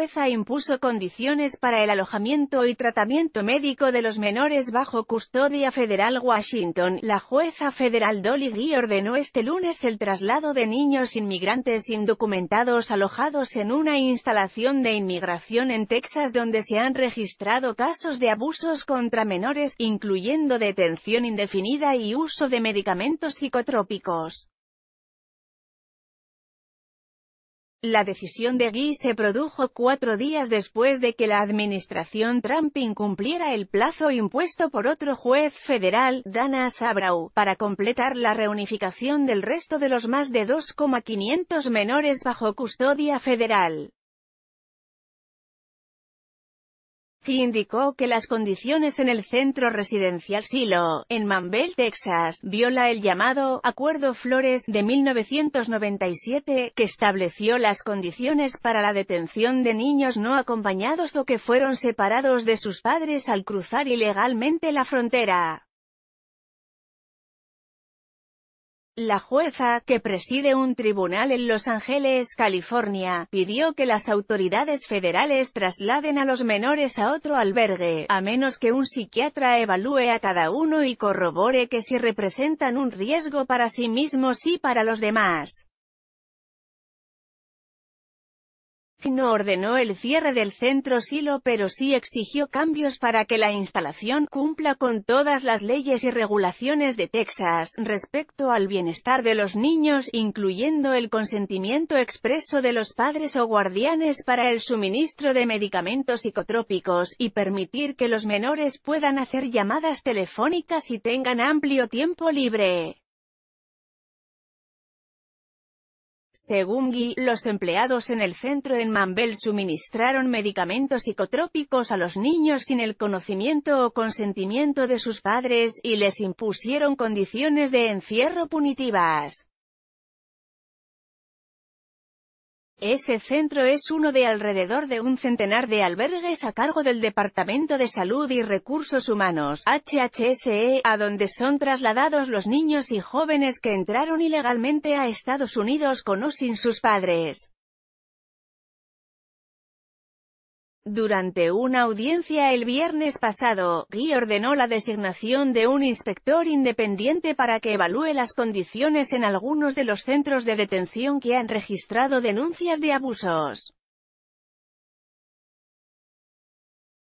La jueza impuso condiciones para el alojamiento y tratamiento médico de los menores bajo custodia federal Washington. La jueza federal Dolly G. ordenó este lunes el traslado de niños inmigrantes indocumentados alojados en una instalación de inmigración en Texas donde se han registrado casos de abusos contra menores, incluyendo detención indefinida y uso de medicamentos psicotrópicos. La decisión de Guy se produjo cuatro días después de que la administración Trump incumpliera el plazo impuesto por otro juez federal, Dana Sabrau, para completar la reunificación del resto de los más de 2,500 menores bajo custodia federal. Zi indicó que las condiciones en el centro residencial Silo, en Manvel, Texas, viola el llamado Acuerdo Flores de 1997, que estableció las condiciones para la detención de niños no acompañados o que fueron separados de sus padres al cruzar ilegalmente la frontera. La jueza, que preside un tribunal en Los Ángeles, California, pidió que las autoridades federales trasladen a los menores a otro albergue, a menos que un psiquiatra evalúe a cada uno y corrobore que si representan un riesgo para sí mismos y para los demás. No ordenó el cierre del centro Silo pero sí exigió cambios para que la instalación cumpla con todas las leyes y regulaciones de Texas respecto al bienestar de los niños, incluyendo el consentimiento expreso de los padres o guardianes para el suministro de medicamentos psicotrópicos, y permitir que los menores puedan hacer llamadas telefónicas y tengan amplio tiempo libre. Según Guy, los empleados en el centro en Mambel suministraron medicamentos psicotrópicos a los niños sin el conocimiento o consentimiento de sus padres, y les impusieron condiciones de encierro punitivas. Ese centro es uno de alrededor de un centenar de albergues a cargo del Departamento de Salud y Recursos Humanos, HHSE, a donde son trasladados los niños y jóvenes que entraron ilegalmente a Estados Unidos con o sin sus padres. Durante una audiencia el viernes pasado, Guy ordenó la designación de un inspector independiente para que evalúe las condiciones en algunos de los centros de detención que han registrado denuncias de abusos.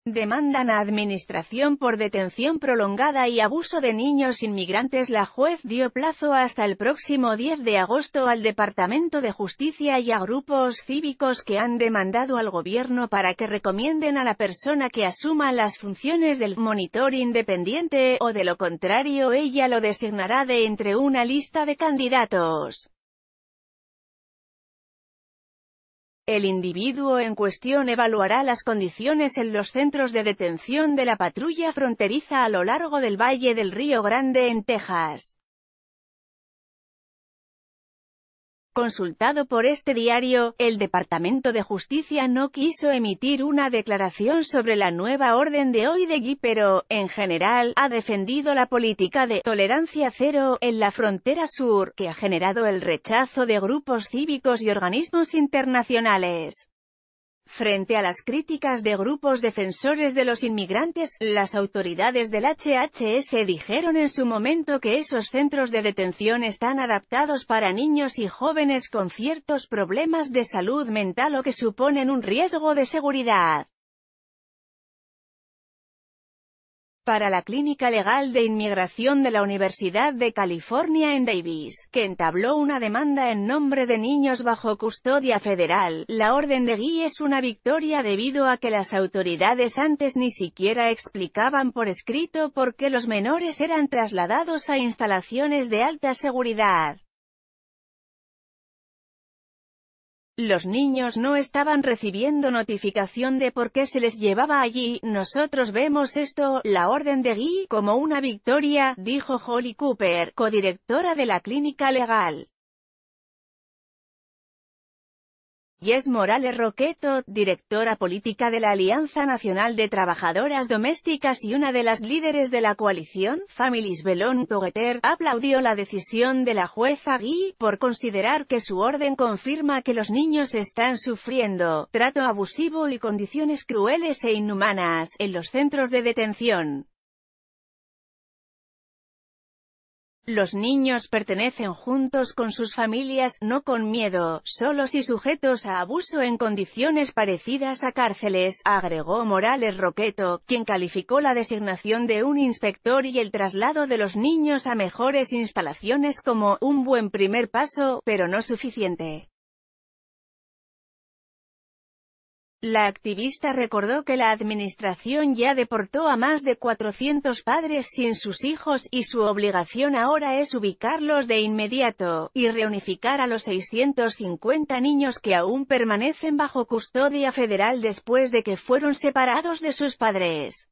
Demandan a Administración por detención prolongada y abuso de niños inmigrantes. La juez dio plazo hasta el próximo 10 de agosto al Departamento de Justicia y a grupos cívicos que han demandado al gobierno para que recomienden a la persona que asuma las funciones del monitor independiente, o de lo contrario ella lo designará de entre una lista de candidatos. El individuo en cuestión evaluará las condiciones en los centros de detención de la patrulla fronteriza a lo largo del Valle del Río Grande en Texas. Consultado por este diario, el Departamento de Justicia no quiso emitir una declaración sobre la nueva orden de hoy Gui, pero, en general, ha defendido la política de «tolerancia cero» en la frontera sur, que ha generado el rechazo de grupos cívicos y organismos internacionales. Frente a las críticas de grupos defensores de los inmigrantes, las autoridades del HHS dijeron en su momento que esos centros de detención están adaptados para niños y jóvenes con ciertos problemas de salud mental o que suponen un riesgo de seguridad. para la Clínica Legal de Inmigración de la Universidad de California en Davis, que entabló una demanda en nombre de niños bajo custodia federal. La orden de Guy es una victoria debido a que las autoridades antes ni siquiera explicaban por escrito por qué los menores eran trasladados a instalaciones de alta seguridad. Los niños no estaban recibiendo notificación de por qué se les llevaba allí, nosotros vemos esto, la orden de Guy, como una victoria, dijo Holly Cooper, codirectora de la clínica legal. Yes Morales Roqueto, directora política de la Alianza Nacional de Trabajadoras Domésticas y una de las líderes de la coalición, Families Belón Togeter, aplaudió la decisión de la jueza Guy, por considerar que su orden confirma que los niños están sufriendo trato abusivo y condiciones crueles e inhumanas en los centros de detención. Los niños pertenecen juntos con sus familias, no con miedo, solos y sujetos a abuso en condiciones parecidas a cárceles, agregó Morales Roqueto, quien calificó la designación de un inspector y el traslado de los niños a mejores instalaciones como un buen primer paso, pero no suficiente. La activista recordó que la administración ya deportó a más de 400 padres sin sus hijos, y su obligación ahora es ubicarlos de inmediato, y reunificar a los 650 niños que aún permanecen bajo custodia federal después de que fueron separados de sus padres.